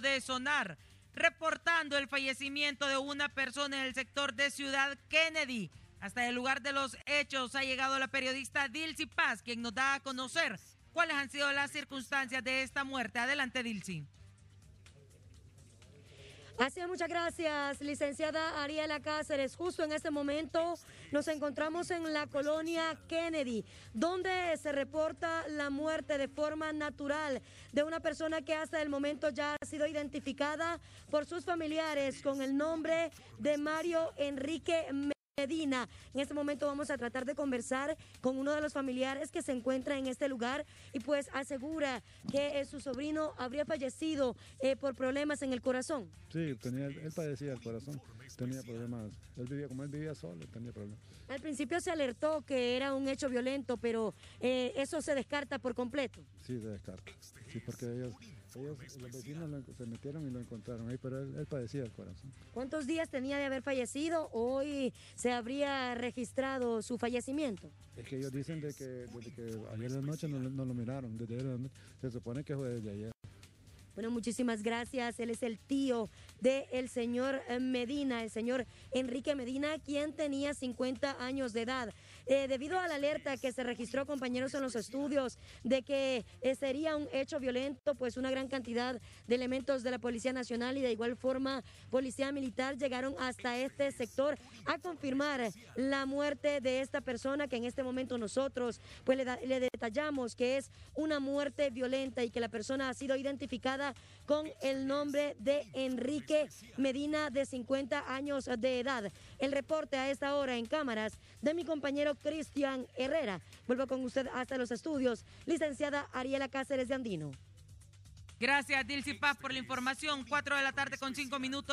de sonar, reportando el fallecimiento de una persona en el sector de Ciudad Kennedy. Hasta el lugar de los hechos ha llegado la periodista Dilcy Paz, quien nos da a conocer cuáles han sido las circunstancias de esta muerte. Adelante, Dilcy. Así es, muchas gracias, licenciada Ariela Cáceres. Justo en este momento nos encontramos en la colonia Kennedy, donde se reporta la muerte de forma natural de una persona que hasta el momento ya ha sido identificada por sus familiares con el nombre de Mario Enrique. Medina. En este momento vamos a tratar de conversar con uno de los familiares que se encuentra en este lugar y pues asegura que eh, su sobrino habría fallecido eh, por problemas en el corazón. Sí, tenía, él padecía el corazón, tenía problemas. Él vivía como él vivía solo, tenía problemas. Al principio se alertó que era un hecho violento, pero eh, eso se descarta por completo. Sí, se descarta. Sí, porque ellos, ellos los vecinos se metieron y lo encontraron ahí, pero él, él, padecía el corazón. ¿Cuántos días tenía de haber fallecido? Hoy se habría registrado su fallecimiento. Es que ellos dicen de que desde que ayer de noche no, lo miraron, desde se supone que fue desde ayer. Bueno, muchísimas gracias. Él es el tío del señor eh, Medina, el señor Enrique Medina, quien tenía 50 años de edad. Eh, debido a la alerta que se registró, compañeros, en los estudios de que eh, sería un hecho violento, pues una gran cantidad de elementos de la Policía Nacional y de igual forma Policía Militar llegaron hasta este sector a confirmar la muerte de esta persona que en este momento nosotros pues le detallamos que es una muerte violenta y que la persona ha sido identificada con el nombre de Enrique Medina, de 50 años de edad. El reporte a esta hora en cámaras de mi compañero Cristian Herrera. Vuelvo con usted hasta los estudios, licenciada Ariela Cáceres de Andino. Gracias, Dilcipaz Paz, por la información. Cuatro de la tarde con cinco minutos.